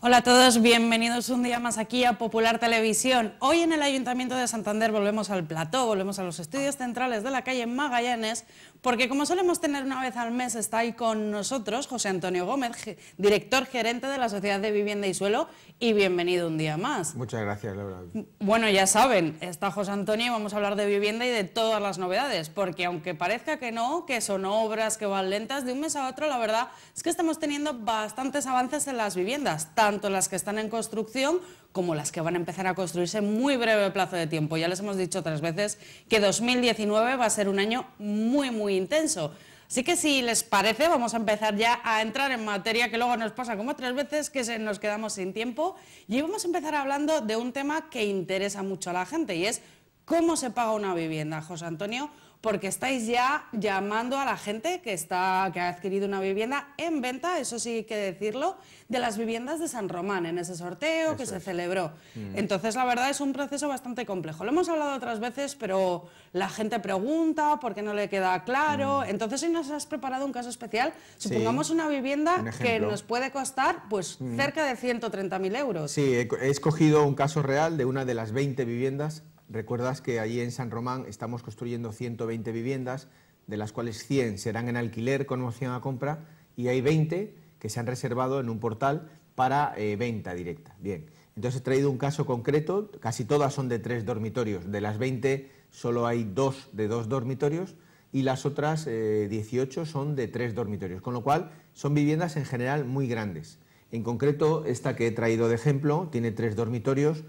Hola a todos, bienvenidos un día más aquí a Popular Televisión. Hoy en el Ayuntamiento de Santander volvemos al plató, volvemos a los estudios centrales de la calle Magallanes, porque como solemos tener una vez al mes, está ahí con nosotros José Antonio Gómez, director gerente de la Sociedad de Vivienda y Suelo, y bienvenido un día más. Muchas gracias, Laura. Bueno, ya saben, está José Antonio y vamos a hablar de vivienda y de todas las novedades, porque aunque parezca que no, que son obras que van lentas, de un mes a otro, la verdad es que estamos teniendo bastantes avances en las viviendas, tanto las que están en construcción como las que van a empezar a construirse en muy breve plazo de tiempo. Ya les hemos dicho tres veces que 2019 va a ser un año muy, muy intenso. Así que si les parece, vamos a empezar ya a entrar en materia que luego nos pasa como tres veces que nos quedamos sin tiempo y vamos a empezar hablando de un tema que interesa mucho a la gente y es cómo se paga una vivienda, José Antonio porque estáis ya llamando a la gente que, está, que ha adquirido una vivienda en venta, eso sí hay que decirlo, de las viviendas de San Román en ese sorteo que se celebró. Mm. Entonces, la verdad es un proceso bastante complejo. Lo hemos hablado otras veces, pero la gente pregunta por qué no le queda claro. Mm. Entonces, si nos has preparado un caso especial, supongamos una vivienda que nos puede costar pues mm. cerca de 130.000 euros. Sí, he escogido un caso real de una de las 20 viviendas Recuerdas que allí en San Román estamos construyendo 120 viviendas, de las cuales 100 serán en alquiler con opción a compra y hay 20 que se han reservado en un portal para eh, venta directa. Bien, entonces he traído un caso concreto, casi todas son de tres dormitorios, de las 20 solo hay dos de dos dormitorios y las otras 18 eh, son de tres dormitorios, con lo cual son viviendas en general muy grandes. En concreto, esta que he traído de ejemplo tiene tres dormitorios,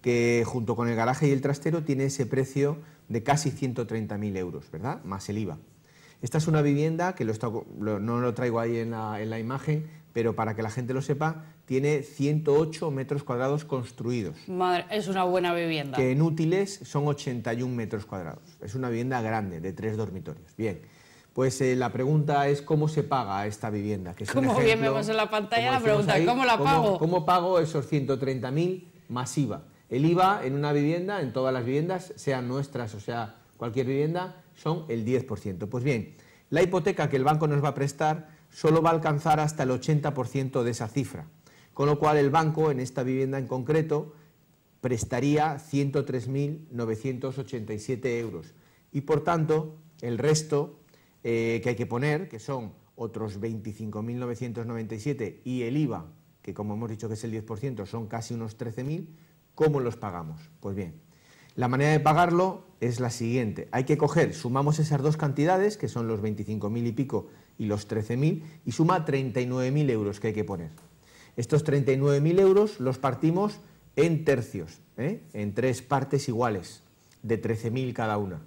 que junto con el garaje y el trastero tiene ese precio de casi 130.000 euros, ¿verdad? Más el IVA. Esta es una vivienda que no lo traigo ahí en la, imagen, pero para que la gente lo sepa, tiene 108 metros cuadrados construidos. Madre, es una buena vivienda. Que en útiles son 81 metros cuadrados. Es una vivienda grande, de tres dormitorios. Bien. Pues eh, la pregunta es cómo se paga esta vivienda. Que como bien vemos en la pantalla, la pregunta, ¿cómo la pago? ¿Cómo, pago esos 130.000 IVA. El IVA en una vivienda, en todas las viviendas, sean nuestras o sea cualquier vivienda, son el 10%. Pues bien, la hipoteca que el banco nos va a prestar solo va a alcanzar hasta el 80% de esa cifra, con lo cual el banco en esta vivienda en concreto prestaría 103.987 euros y por tanto el resto eh, que hay que poner, que son otros 25.997 y el IVA, que como hemos dicho que es el 10%, son casi unos 13.000, ¿Cómo los pagamos? Pues bien, la manera de pagarlo es la siguiente. Hay que coger, sumamos esas dos cantidades, que son los 25.000 y pico y los 13.000, y suma 39.000 euros que hay que poner. Estos 39.000 euros los partimos en tercios, ¿eh? en tres partes iguales, de 13.000 cada una.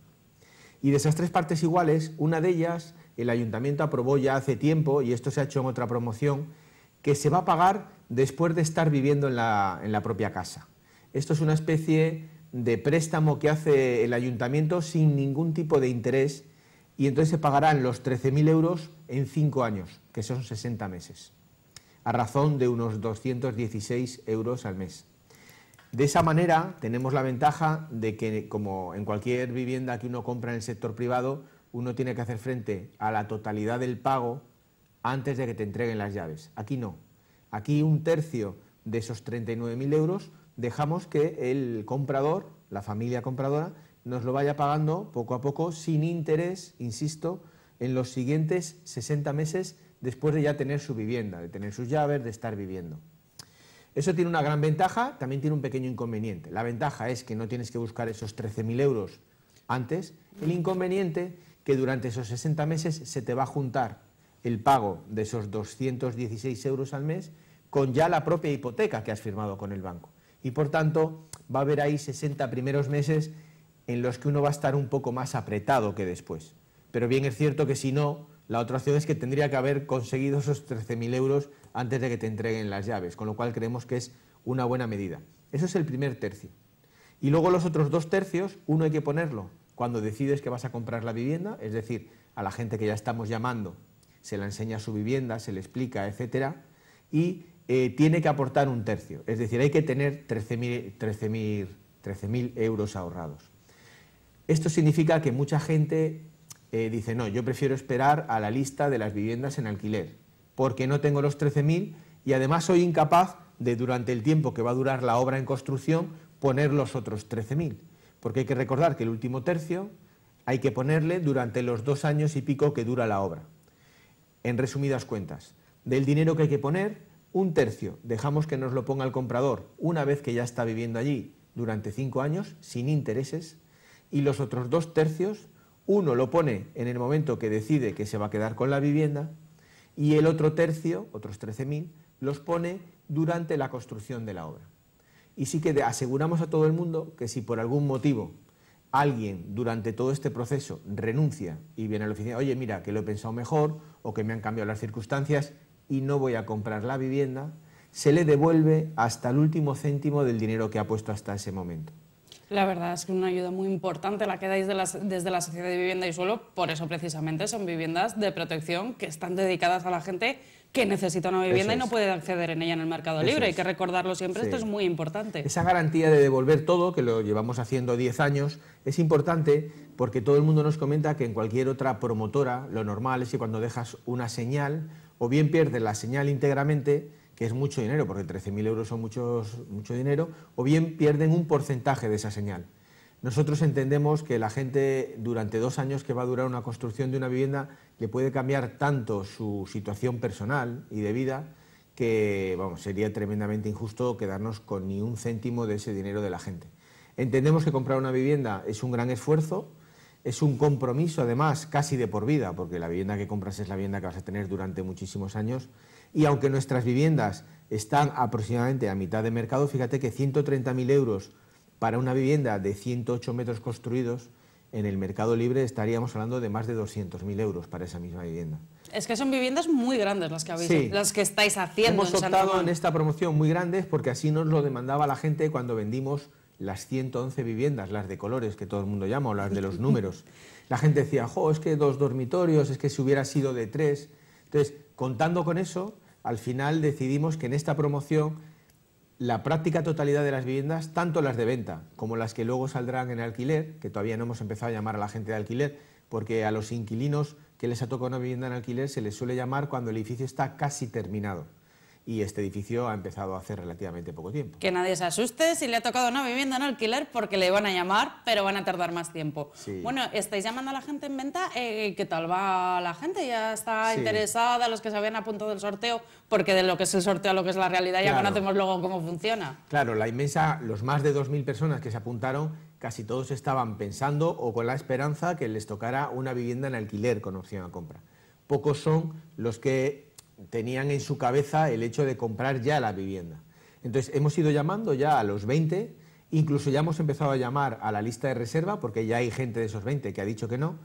Y de esas tres partes iguales, una de ellas el ayuntamiento aprobó ya hace tiempo, y esto se ha hecho en otra promoción, que se va a pagar después de estar viviendo en la propia casa. Esto es una especie de préstamo que hace el ayuntamiento sin ningún tipo de interés y entonces se pagarán los 13.000 euros en 5 años, que son 60 meses, a razón de unos 216 euros al mes. De esa manera tenemos la ventaja de que, como en cualquier vivienda que uno compra en el sector privado, uno tiene que hacer frente a la totalidad del pago antes de que te entreguen las llaves. Aquí no. Aquí un tercio de esos 39.000 euros dejamos que el comprador, la familia compradora, nos lo vaya pagando poco a poco sin interés, insisto, en los siguientes 60 meses después de ya tener su vivienda, de tener sus llaves, de estar viviendo. Eso tiene una gran ventaja, también tiene un pequeño inconveniente. La ventaja es que no tienes que buscar esos 13.000 euros antes. El inconveniente que durante esos 60 meses se te va a juntar el pago de esos 216 euros al mes con ya la propia hipoteca que has firmado con el banco y por tanto va a haber ahí 60 primeros meses en los que uno va a estar un poco más apretado que después. Pero bien es cierto que si no, la otra opción es que tendría que haber conseguido esos 13.000 euros antes de que te entreguen las llaves, con lo cual creemos que es una buena medida. Eso es el primer tercio. Y luego los otros dos tercios, uno hay que ponerlo cuando decides que vas a comprar la vivienda, es decir, a la gente que ya estamos llamando, se la enseña su vivienda, se le explica, etcétera, y eh, tiene que aportar un tercio. Es decir, hay que tener 13.000 13 euros ahorrados. Esto significa que mucha gente eh, dice, no, yo prefiero esperar a la lista de las viviendas en alquiler, porque no tengo los 13.000 y además soy incapaz de, durante el tiempo que va a durar la obra en construcción, poner los otros 13.000. Porque hay que recordar que el último tercio hay que ponerle durante los dos años y pico que dura la obra. En resumidas cuentas, del dinero que hay que poner, un tercio dejamos que nos lo ponga el comprador una vez que ya está viviendo allí durante cinco años sin intereses y los otros dos tercios, uno lo pone en el momento que decide que se va a quedar con la vivienda y el otro tercio, otros 13.000, los pone durante la construcción de la obra. Y sí que aseguramos a todo el mundo que si por algún motivo alguien durante todo este proceso renuncia y viene a la oficina, oye, mira, que lo he pensado mejor o que me han cambiado las circunstancias, y no voy a comprar la vivienda, se le devuelve hasta el último céntimo del dinero que ha puesto hasta ese momento. La verdad es que una ayuda muy importante la que dais desde la Sociedad de Vivienda y Suelo, por eso precisamente son viviendas de protección que están dedicadas a la gente que necesita una vivienda y no puede acceder en ella en el mercado libre. Hay que recordarlo siempre, esto es muy importante. Esa garantía de devolver todo, que lo llevamos haciendo 10 años, es importante porque todo el mundo nos comenta que en cualquier otra promotora lo normal es que cuando dejas una señal o bien pierden la señal íntegramente, que es mucho dinero, porque 13.000 euros son mucho dinero, o bien pierden un porcentaje de esa señal. Nosotros entendemos que la gente durante dos años que va a durar una construcción de una vivienda le puede cambiar tanto su situación personal y de vida que vamos, sería tremendamente injusto quedarnos con ni un céntimo de ese dinero de la gente. Entendemos que comprar una vivienda es un gran esfuerzo, es un compromiso además casi de por vida, porque la vivienda que compras es la vivienda que vas a tener durante muchísimos años, y aunque nuestras viviendas están aproximadamente a mitad de mercado, fíjate que 130.000 euros para una vivienda de 108 metros construidos, en el mercado libre estaríamos hablando de más de 200.000 euros para esa misma vivienda. Es que son viviendas muy grandes las que habéis, las que estáis haciendo. Hemos optado en esta promoción muy grandes porque así nos lo demandaba la gente cuando vendimos las 111 viviendas, las de colores que todo el mundo llama, o las de los números. La gente decía, jo, es que dos dormitorios, es que si hubiera sido de tres. Entonces, contando con eso, al final decidimos que en esta promoción la práctica totalidad de las viviendas, tanto las de venta como las que luego saldrán en alquiler, que todavía no hemos empezado a llamar a la gente de alquiler, porque a los inquilinos que les ha tocado una vivienda en alquiler se les suele llamar cuando el edificio está casi terminado y este edificio ha empezado hace relativamente poco tiempo. Que nadie se asuste si le ha tocado una vivienda en alquiler porque le van a llamar, pero van a tardar más tiempo. Bueno, estáis llamando a la gente en venta, eh, ¿qué tal va la gente? ¿Ya está interesada? ¿Los que se habían apuntado del sorteo? Porque de lo que es el sorteo a lo que es la realidad ya conocemos luego cómo funciona. Claro, la inmensa, los más de 2.000 personas que se apuntaron, casi todos estaban pensando o con la esperanza que les tocara una vivienda en alquiler con opción a compra. Pocos son los que tenían en su cabeza el hecho de comprar ya la vivienda. Entonces hemos ido llamando ya a los 20, incluso ya hemos empezado a llamar a la lista de reserva porque ya hay gente de esos 20 que ha dicho que no.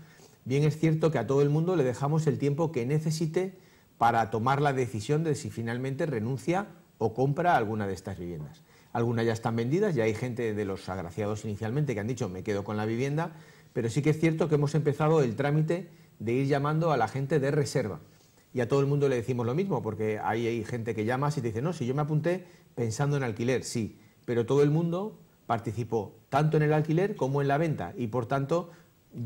Bien es cierto que a todo el mundo le dejamos el tiempo que necesite para tomar la decisión de si finalmente renuncia o compra alguna de estas viviendas. Algunas ya están vendidas, ya hay gente de los agraciados inicialmente que han dicho me quedo con la vivienda, pero sí que es cierto que hemos empezado el trámite de ir llamando a la gente de reserva y a todo el mundo le decimos lo mismo, porque hay gente que llama y te dice, no, si yo me apunté pensando en alquiler, sí, pero todo el mundo participó tanto en el alquiler como en la venta y por tanto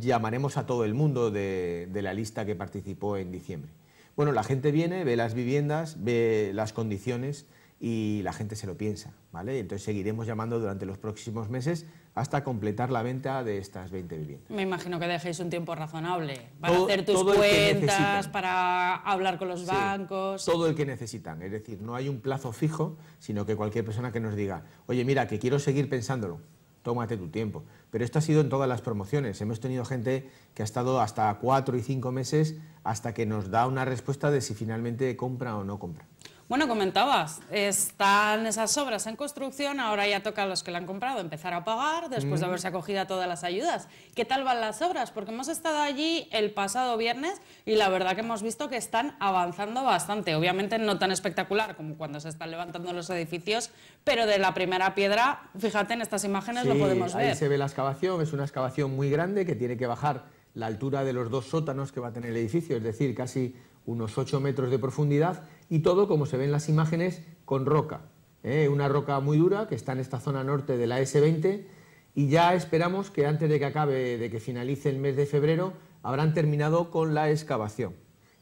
llamaremos a todo el mundo de la lista que participó en diciembre. Bueno, la gente viene, ve las viviendas, ve las condiciones, y la gente se lo piensa, ¿vale? Entonces seguiremos llamando durante los próximos meses hasta completar la venta de estas 20 viviendas. Me imagino que dejéis un tiempo razonable para hacer tus cuentas, para hablar con los bancos. Todo el que necesitan, es decir, no hay un plazo fijo, sino que cualquier persona que nos diga, oye, mira, que quiero seguir pensándolo, tómate tu tiempo. Pero esto ha sido en todas las promociones. Hemos tenido gente que ha estado hasta cuatro y cinco meses hasta que nos da una respuesta de si finalmente compra o no compra. Bueno, comentabas, están esas obras en construcción, ahora ya toca a los que la han comprado empezar a pagar después de mm. haberse acogido a todas las ayudas. ¿Qué tal van las obras? Porque hemos estado allí el pasado viernes y la verdad que hemos visto que están avanzando bastante. Obviamente no tan espectacular como cuando se están levantando los edificios, pero de la primera piedra, fíjate en estas imágenes lo podemos ver. Ahí se ve la excavación, es una excavación muy grande que tiene que bajar la altura de los dos sótanos que va a tener el edificio, es decir, casi unos 8 metros de profundidad y todo, como se ven las imágenes, con roca. ¿eh? Una roca muy dura que está en esta zona norte de la S20 y ya esperamos que antes de que acabe, de que finalice el mes de febrero, habrán terminado con la excavación.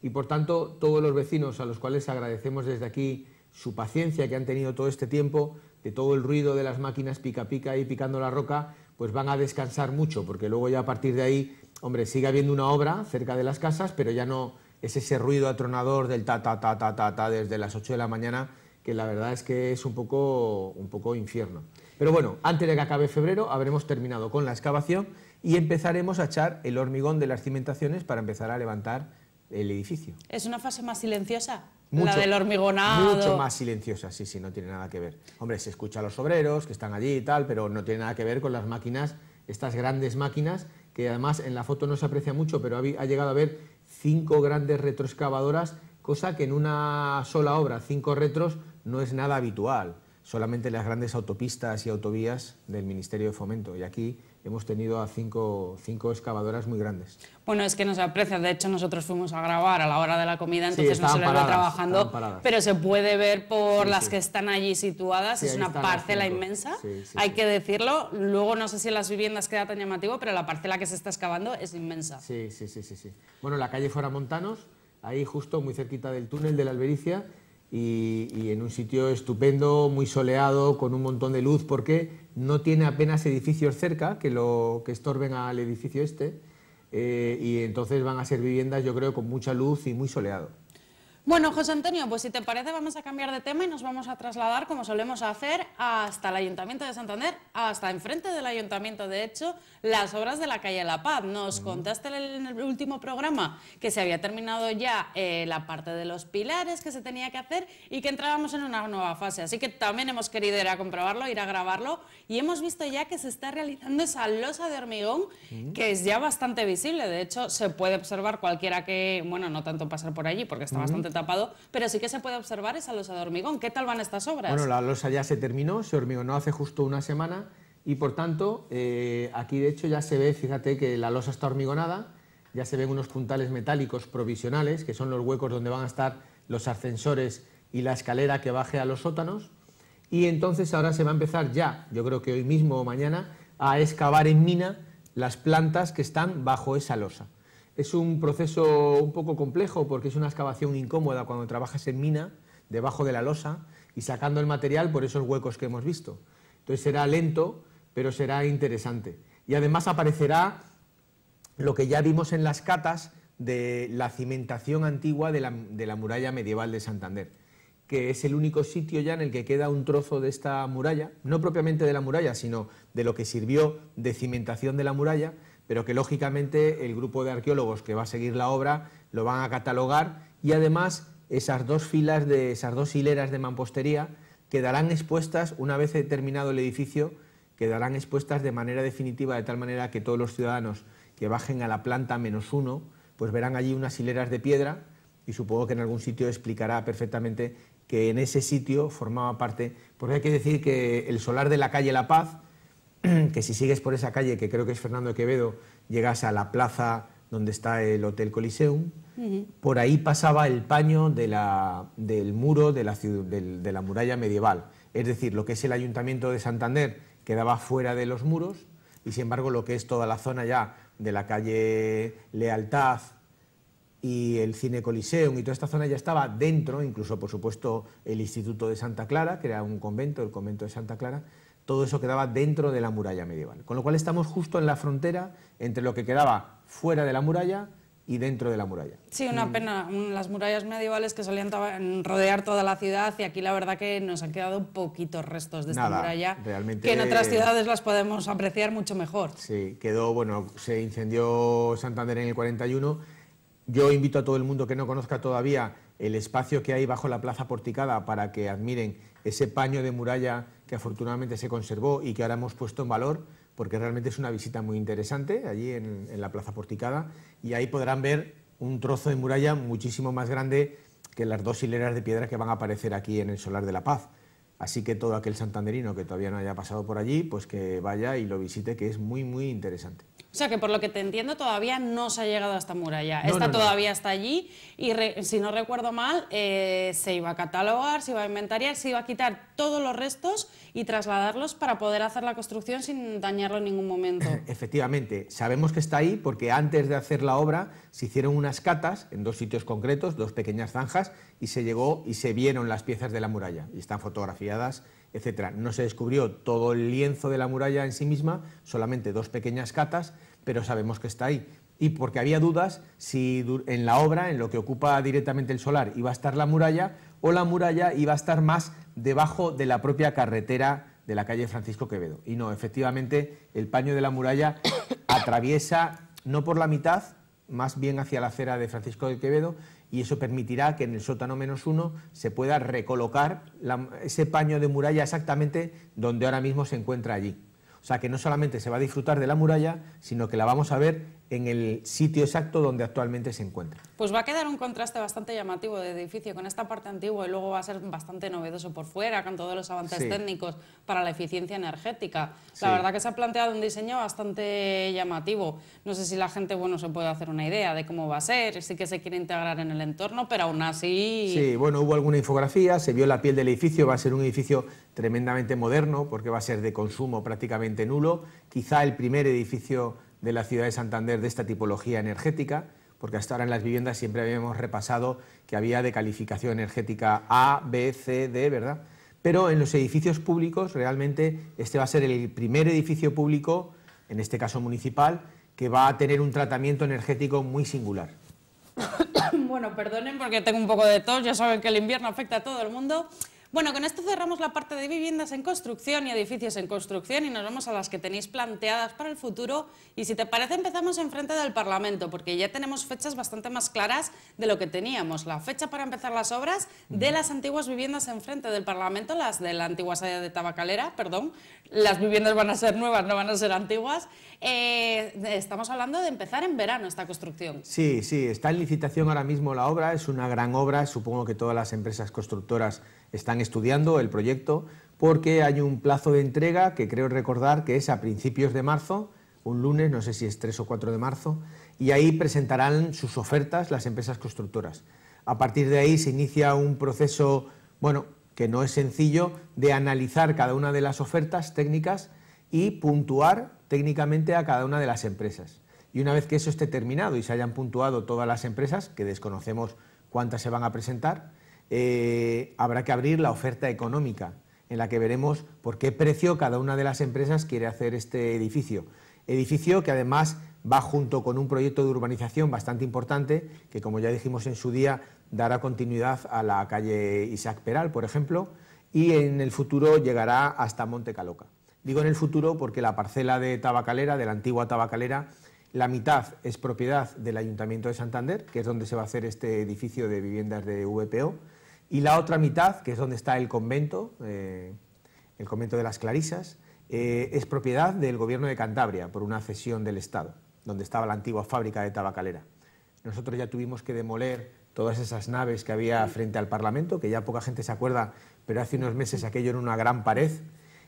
Y por tanto, todos los vecinos a los cuales agradecemos desde aquí su paciencia que han tenido todo este tiempo, de todo el ruido de las máquinas pica pica y picando la roca, pues van a descansar mucho, porque luego ya a partir de ahí, hombre, sigue habiendo una obra cerca de las casas, pero ya no es ese ruido atronador del ta, ta, ta, ta, ta, ta desde las 8 de la mañana, que la verdad es que es un poco, un poco infierno. Pero bueno, antes de que acabe febrero habremos terminado con la excavación y empezaremos a echar el hormigón de las cimentaciones para empezar a levantar el edificio. ¿Es una fase más silenciosa? Mucho, del Mucho más silenciosa, sí, sí, no tiene nada que ver. Hombre, se escucha a los obreros que están allí y tal, pero no tiene nada que ver con las máquinas, estas grandes máquinas, que además en la foto no se aprecia mucho, pero ha llegado a ver cinco grandes retroexcavadoras, cosa que en una sola obra, cinco retros, no es nada habitual, solamente las grandes autopistas y autovías del Ministerio de Fomento. Y aquí hemos tenido a cinco, excavadoras muy grandes. Bueno, es que nos aprecia, de hecho nosotros fuimos a grabar a la hora de la comida, entonces no se les trabajando, pero se puede ver por las que están allí situadas, es una parcela inmensa, hay que decirlo, luego no sé si en las viviendas queda tan llamativo, pero la parcela que se está excavando es inmensa. Sí, sí, sí, sí. Bueno, la calle Fuera Montanos, ahí justo muy cerquita del túnel de la Albericia, y, en un sitio estupendo, muy soleado, con un montón de luz, qué? no tiene apenas edificios cerca que, lo, que estorben al edificio este eh, y entonces van a ser viviendas yo creo con mucha luz y muy soleado. Bueno, José Antonio, pues si te parece vamos a cambiar de tema y nos vamos a trasladar, como solemos hacer, hasta el Ayuntamiento de Santander, hasta enfrente del Ayuntamiento, de hecho, las obras de la calle La Paz. Nos mm. contaste en el último programa que se había terminado ya eh, la parte de los pilares que se tenía que hacer y que entrábamos en una nueva fase. Así que también hemos querido ir a comprobarlo, ir a grabarlo y hemos visto ya que se está realizando esa losa de hormigón mm. que es ya bastante visible. De hecho, se puede observar cualquiera que, bueno, no tanto pasar por allí porque está mm. bastante tapado, pero sí que se puede observar esa losa de hormigón. ¿Qué tal van estas obras? Bueno, la losa ya se terminó, se hormigonó hace justo una semana y por tanto eh, aquí de hecho ya se ve, fíjate que la losa está hormigonada, ya se ven unos puntales metálicos provisionales, que son los huecos donde van a estar los ascensores y la escalera que baje a los sótanos. Y entonces ahora se va a empezar ya, yo creo que hoy mismo o mañana, a excavar en mina las plantas que están bajo esa losa. Es un proceso un poco complejo porque es una excavación incómoda cuando trabajas en mina, debajo de la losa, y sacando el material por esos huecos que hemos visto. Entonces será lento, pero será interesante. Y además aparecerá lo que ya vimos en las catas de la cimentación antigua de la, de la muralla medieval de Santander, que es el único sitio ya en el que queda un trozo de esta muralla, no propiamente de la muralla, sino de lo que sirvió de cimentación de la muralla, pero que lógicamente el grupo de arqueólogos que va a seguir la obra lo van a catalogar y además esas dos filas de esas dos hileras de mampostería quedarán expuestas una vez terminado el edificio, quedarán expuestas de manera definitiva de tal manera que todos los ciudadanos que bajen a la planta menos uno, pues verán allí unas hileras de piedra y supongo que en algún sitio explicará perfectamente que en ese sitio formaba parte, porque hay que decir que el solar de la calle La Paz que si sigues por esa calle, que creo que es Fernando Quevedo, llegas a la plaza donde está el Hotel Coliseum, por ahí pasaba el paño del muro de la, de la muralla medieval. Es decir, lo que es el Ayuntamiento de Santander quedaba fuera de los muros y, sin embargo, lo que es toda la zona ya de la calle Lealtad, y el Cine Coliseum y toda esta zona ya estaba dentro, incluso por supuesto el Instituto de Santa Clara, que era un convento, el convento de Santa Clara, todo eso quedaba dentro de la muralla medieval. Con lo cual estamos justo en la frontera entre lo que quedaba fuera de la muralla y dentro de la muralla. Sí, una mm. pena. Mm, las murallas medievales que solían rodear toda la ciudad y aquí la verdad que nos han quedado poquitos restos de esta muralla que en otras ciudades las podemos apreciar mucho mejor. Sí, quedó, bueno, se incendió Santander en el 41. Yo invito a todo el mundo que no conozca todavía el espacio que hay bajo la plaza porticada para que admiren ese paño de muralla que afortunadamente se conservó y que ahora hemos puesto en valor, porque realmente es una visita muy interesante allí en, la Plaza Porticada, y ahí podrán ver un trozo de muralla muchísimo más grande que las dos hileras de piedra que van a aparecer aquí en el Solar de la Paz. Así que todo aquel santanderino que todavía no haya pasado por allí, pues que vaya y lo visite, que es muy, muy interesante. O sea que por lo que te entiendo todavía no se ha llegado a esta muralla. Está esta todavía está allí y si no recuerdo mal eh, se iba a catalogar, se iba a inventariar, se iba a quitar todos los restos y trasladarlos para poder hacer la construcción sin dañarlo en ningún momento. Efectivamente, sabemos que está ahí porque antes de hacer la obra se hicieron unas catas en dos sitios concretos, dos pequeñas zanjas y se llegó y se vieron las piezas de la muralla y están fotografiadas etc. No se descubrió todo el lienzo de la muralla en sí misma, solamente dos pequeñas catas, pero sabemos que está ahí. Y porque había dudas si en la obra, en lo que ocupa directamente el solar, iba a estar la muralla o la muralla iba a estar más debajo de la propia carretera de la calle Francisco Quevedo. Y no, efectivamente, el paño de la muralla atraviesa no por la mitad, más bien hacia la acera de Francisco de Quevedo, y eso permitirá que en el sótano menos uno se pueda recolocar ese paño de muralla exactamente donde ahora mismo se encuentra allí. O sea que no solamente se va a disfrutar de la muralla, sino que la vamos a ver en el sitio exacto donde actualmente se encuentra. Pues va a quedar un contraste bastante llamativo de edificio con esta parte antigua y luego va a ser bastante novedoso por fuera con todos los avances técnicos para la eficiencia energética. La verdad que se ha planteado un diseño bastante llamativo. No sé si la gente bueno se puede hacer una idea de cómo va a ser, sí que se quiere integrar en el entorno, pero aún así... Sí, bueno, hubo alguna infografía, se vio la piel del edificio, va a ser un edificio tremendamente moderno porque va a ser de consumo prácticamente nulo, quizá el primer edificio de la ciudad de Santander de esta tipología energética, porque hasta ahora en las viviendas siempre habíamos repasado que había de calificación energética A, B, C, D, ¿verdad? Pero en los edificios públicos realmente este va a ser el primer edificio público, en este caso municipal, que va a tener un tratamiento energético muy singular. Bueno, perdonen porque tengo un poco de tos, ya saben que el invierno afecta a todo el mundo. Bueno, con esto cerramos la parte de viviendas en construcción y edificios en construcción y nos vamos a las que tenéis planteadas para el futuro. Y si te parece empezamos enfrente del Parlamento, porque ya tenemos fechas bastante más claras de lo que teníamos. La fecha para empezar las obras de las antiguas viviendas enfrente del Parlamento, las de la antigua sede de Tabacalera, perdón. Las viviendas van a ser nuevas, no van a ser antiguas. Eh, estamos hablando de empezar en verano esta construcción. Sí, sí, está en licitación ahora mismo la obra, es una gran obra, supongo que todas las empresas constructoras están estudiando el proyecto porque hay un plazo de entrega que creo recordar que es a principios de marzo, un lunes, no sé si es 3 o 4 de marzo, y ahí presentarán sus ofertas las empresas constructoras. A partir de ahí se inicia un proceso, bueno, que no es sencillo, de analizar cada una de las ofertas técnicas y puntuar técnicamente a cada una de las empresas. Y una vez que eso esté terminado y se hayan puntuado todas las empresas, que desconocemos cuántas se van a presentar, eh, habrá que abrir la oferta económica, en la que veremos por qué precio cada una de las empresas quiere hacer este edificio. Edificio que además va junto con un proyecto de urbanización bastante importante, que como ya dijimos en su día, dará continuidad a la calle Isaac Peral, por ejemplo, y en el futuro llegará hasta Monte Caloca. Digo en el futuro porque la parcela de Tabacalera, de la antigua Tabacalera, la mitad es propiedad del Ayuntamiento de Santander, que es donde se va a hacer este edificio de viviendas de VPO, y la otra mitad, que es donde está el convento, eh, el convento de las Clarisas, eh, es propiedad del gobierno de Cantabria por una cesión del Estado, donde estaba la antigua fábrica de tabacalera. Nosotros ya tuvimos que demoler todas esas naves que había frente al Parlamento, que ya poca gente se acuerda, pero hace unos meses aquello era una gran pared.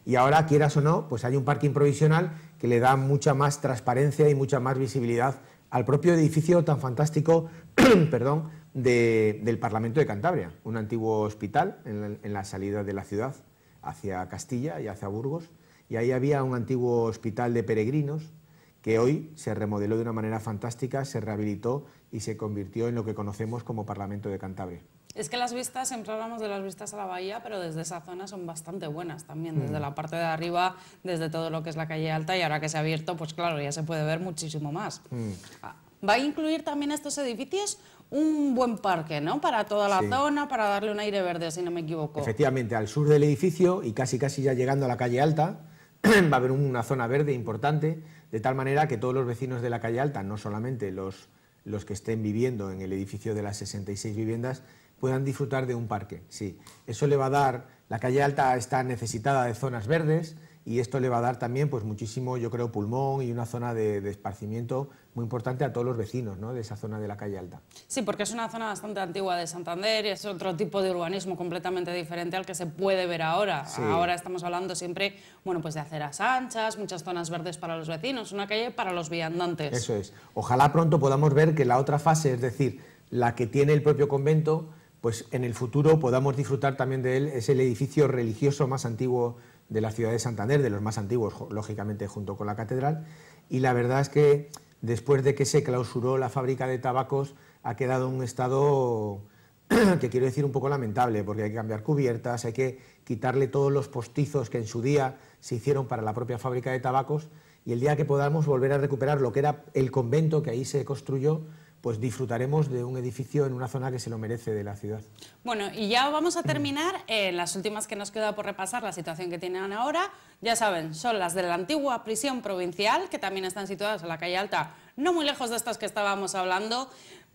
Y ahora, quieras o no, pues hay un parking provisional que le da mucha más transparencia y mucha más visibilidad al propio edificio tan fantástico, perdón, del Parlamento de Cantabria, un antiguo hospital en la, salida de la ciudad hacia Castilla y hacia Burgos, y ahí había un antiguo hospital de peregrinos que hoy se remodeló de una manera fantástica, se rehabilitó y se convirtió en lo que conocemos como Parlamento de Cantabria. Es que las vistas, siempre de las vistas a la bahía, pero desde esa zona son bastante buenas también, desde mm. la parte de arriba, desde todo lo que es la calle alta y ahora que se ha abierto, pues claro, ya se puede ver muchísimo más. Mm. Ah, va a incluir también estos edificios un buen parque, ¿no? Para toda la zona, para darle un aire verde, si no me equivoco. Efectivamente, al sur del edificio y casi casi ya llegando a la calle Alta, va a haber una zona verde importante, de tal manera que todos los vecinos de la calle Alta, no solamente los, los que estén viviendo en el edificio de las 66 viviendas, puedan disfrutar de un parque. Sí, eso le va a dar... La calle Alta está necesitada de zonas verdes, y esto le va a dar también pues muchísimo, yo creo, pulmón y una zona de, esparcimiento muy importante a todos los vecinos ¿no? de esa zona de la calle Alta. Sí, porque es una zona bastante antigua de Santander y es otro tipo de urbanismo completamente diferente al que se puede ver ahora. Ahora estamos hablando siempre bueno, pues de aceras anchas, muchas zonas verdes para los vecinos, una calle para los viandantes. Eso es. Ojalá pronto podamos ver que la otra fase, es decir, la que tiene el propio convento, pues en el futuro podamos disfrutar también de él, es el edificio religioso más antiguo de la ciudad de Santander, de los más antiguos, lógicamente junto con la catedral, y la verdad es que después de que se clausuró la fábrica de tabacos ha quedado un estado que quiero decir un poco lamentable, porque hay que cambiar cubiertas, hay que quitarle todos los postizos que en su día se hicieron para la propia fábrica de tabacos, y el día que podamos volver a recuperar lo que era el convento que ahí se construyó, pues disfrutaremos de un edificio en una zona que se lo merece de la ciudad. Bueno, y ya vamos a terminar eh, las últimas que nos queda por repasar, la situación que tienen ahora. Ya saben, son las de la antigua prisión provincial, que también están situadas en la calle Alta, no muy lejos de estas que estábamos hablando,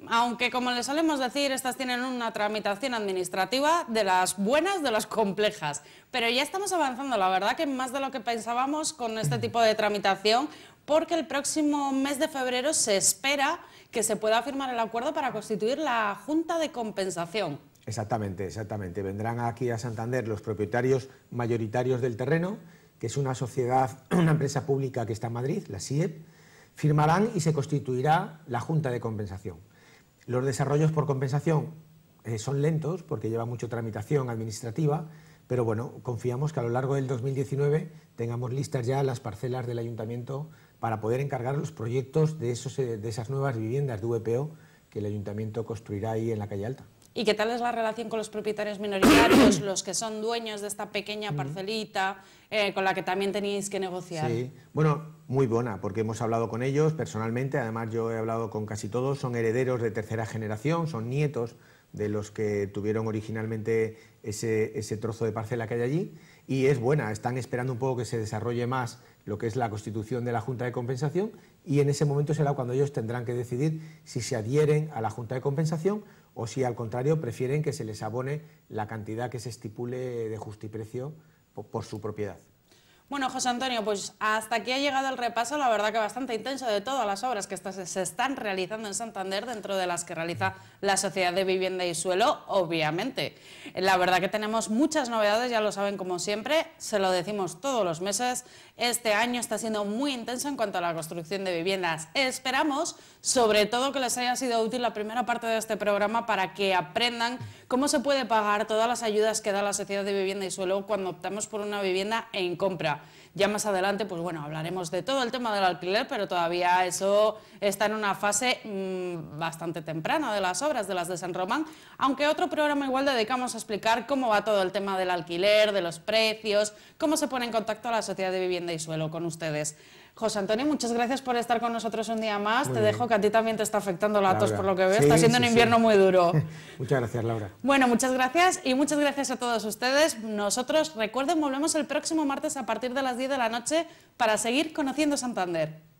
aunque como les solemos decir, estas tienen una tramitación administrativa de las buenas, de las complejas. Pero ya estamos avanzando, la verdad que más de lo que pensábamos con este tipo de tramitación, porque el próximo mes de febrero se espera que se pueda firmar el acuerdo para constituir la Junta de Compensación. Exactamente, exactamente. Vendrán aquí a Santander los propietarios mayoritarios del terreno, que es una sociedad, una empresa pública que está en Madrid, la SIEP, firmarán y se constituirá la Junta de Compensación. Los desarrollos por compensación eh, son lentos porque lleva mucho tramitación administrativa, pero bueno, confiamos que a lo largo del 2019 tengamos listas ya las parcelas del ayuntamiento para poder encargar los proyectos de, esos, eh, de esas nuevas viviendas de VPO que el ayuntamiento construirá ahí en la calle Alta. ¿Y qué tal es la relación con los propietarios minoritarios, los que son dueños de esta pequeña parcelita, eh, con la que también tenéis que negociar? Sí, bueno, muy buena, porque hemos hablado con ellos personalmente, además yo he hablado con casi todos, son herederos de tercera generación, son nietos de los que tuvieron originalmente ese, trozo de parcela que hay allí y es buena. Están esperando un poco que se desarrolle más lo que es la constitución de la Junta de Compensación y en ese momento será cuando ellos tendrán que decidir si se adhieren a la Junta de Compensación o si al contrario prefieren que se les abone la cantidad que se estipule de justiprecio por, por su propiedad. Bueno, José Antonio, pues hasta aquí ha llegado el repaso, la verdad que bastante intenso de todas las obras que se están realizando en Santander, dentro de las que realiza la Sociedad de Vivienda y Suelo, obviamente. La verdad que tenemos muchas novedades, ya lo saben como siempre, se lo decimos todos los meses, este año está siendo muy intenso en cuanto a la construcción de viviendas. Esperamos, sobre todo, que les haya sido útil la primera parte de este programa para que aprendan cómo se puede pagar todas las ayudas que da la Sociedad de Vivienda y Suelo cuando optamos por una vivienda en compra. Ya más adelante, pues bueno, hablaremos de todo el tema del alquiler, pero todavía eso está en una fase mm, bastante temprana de las obras de las de San Román, aunque otro programa igual dedicamos a explicar cómo va todo el tema del alquiler, de los precios, cómo se pone en contacto la Sociedad de Vivienda y Suelo con ustedes. José Antonio, muchas gracias por estar con nosotros un día más. te dejo que a ti también te está afectando la tos por lo que veo. está siendo un invierno muy duro. muchas gracias, Laura. Bueno, muchas gracias y muchas gracias a todos ustedes. Nosotros, recuerden, volvemos el próximo martes a partir de las 10 de la noche para seguir conociendo Santander.